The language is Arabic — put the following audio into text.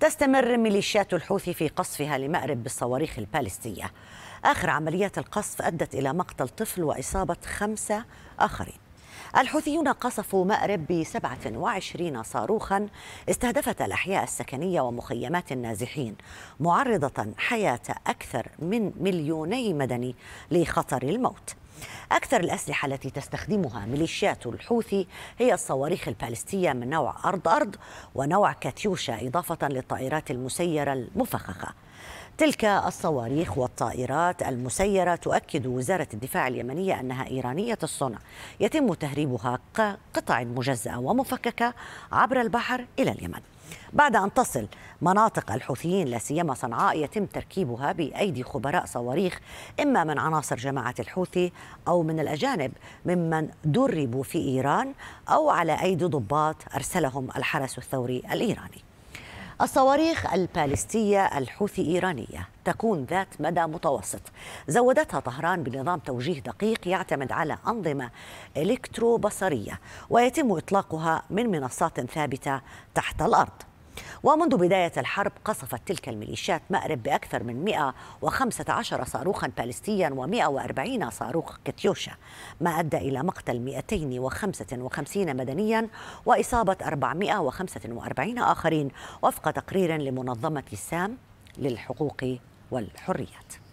تستمر ميليشيات الحوثي في قصفها لمأرب بالصواريخ البالستية آخر عمليات القصف أدت إلى مقتل طفل وإصابة خمسة آخرين الحوثيون قصفوا مأرب ب 27 صاروخا استهدفت الأحياء السكنية ومخيمات النازحين معرضة حياة أكثر من مليوني مدني لخطر الموت أكثر الأسلحة التي تستخدمها ميليشيات الحوثي هي الصواريخ البالستية من نوع أرض أرض ونوع كاتيوشا إضافة للطائرات المسيرة المفخخة تلك الصواريخ والطائرات المسيرة تؤكد وزارة الدفاع اليمنية أنها إيرانية الصنع يتم تهريبها كقطع مجزأة ومفككة عبر البحر إلى اليمن بعد أن تصل مناطق الحوثيين لا سيما صنعاء يتم تركيبها بأيدي خبراء صواريخ إما من عناصر جماعة الحوثي أو من الأجانب ممن دربوا في إيران أو على أيدي ضباط أرسلهم الحرس الثوري الإيراني الصواريخ البالستية الحوثي إيرانية تكون ذات مدى متوسط زودتها طهران بنظام توجيه دقيق يعتمد على أنظمة إلكتروبصرية ويتم إطلاقها من منصات ثابتة تحت الأرض ومنذ بداية الحرب قصفت تلك الميليشيات مأرب بأكثر من 115 صاروخا باليستيا و140 صاروخ كتيوشا ما أدى إلى مقتل 255 مدنيا وإصابة 445 آخرين وفق تقرير لمنظمة سام للحقوق والحريات